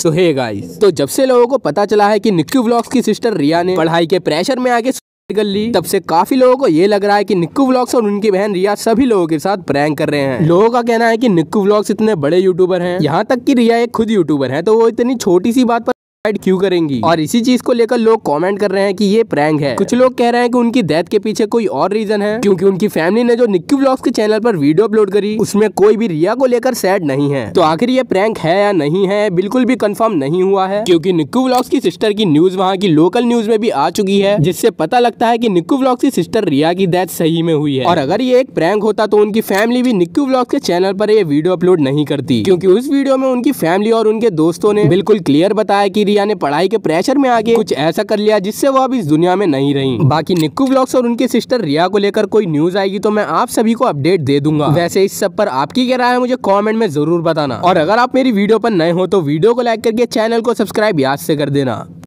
सो hey guys तो जब से लोगों को पता चला है कि निक्कू ब्लॉग्स की सिस्टर रिया ने पढ़ाई के प्रेशर में आके कर ली तब से काफी लोगों को ये लग रहा है कि निक्कू व्लॉग्स और उनकी बहन रिया सभी लोगों के साथ प्रैंक कर रहे हैं लोगों का कहना है कि निक्कू व्लॉग्स इतने बड़े यूट्यूबर हैं यहाँ तक कि रिया एक खुद यूट्यूबर है तो वो इतनी छोटी सी बात पर सुसाइड क्यों करेंगी और इसी चीज को लेकर लोग कमेंट कर रहे हैं कि ये प्रैंक है कुछ लोग कह रहे हैं कि उनकी डेथ के पीछे कोई और रीजन है क्योंकि उनकी फैमिली ने जो निक्की ब्लॉग्स के चैनल पर वीडियो अपलोड करी उसमें कोई भी रिया को लेकर सैड नहीं है तो आखिर ये प्रैंक है या नहीं है बिल्कुल भी कंफर्म नहीं हुआ है क्यूँकी निक्कू ब्लॉग्स की सिस्टर की न्यूज वहाँ की लोकल न्यूज में भी आ चुकी है जिससे पता लगता है की निक्कू ब्लॉग्स की सिस्टर रिया की डेथ सही में हुई है और अगर ये एक प्रैंक होता तो उनकी फैमिली भी निक्कू ब्लॉग्स के चैनल पर ये वीडियो अपलोड नहीं करती क्यूँकी उस वीडियो में उनकी फैमिली और उनके दोस्तों ने बिल्कुल क्लियर बताया की रिया ने पढ़ाई के प्रेशर में आगे कुछ ऐसा कर लिया जिससे वो अब इस दुनिया में नहीं रही बाकी निक्कू ब्लॉग्स और उनके सिस्टर रिया को लेकर कोई न्यूज आएगी तो मैं आप सभी को अपडेट दे दूंगा वैसे इस सब पर आपकी क्या राय है मुझे कॉमेंट में जरूर बताना और अगर आप मेरी वीडियो पर नए हो तो वीडियो को लाइक करके चैनल को सब्सक्राइब याद से कर देना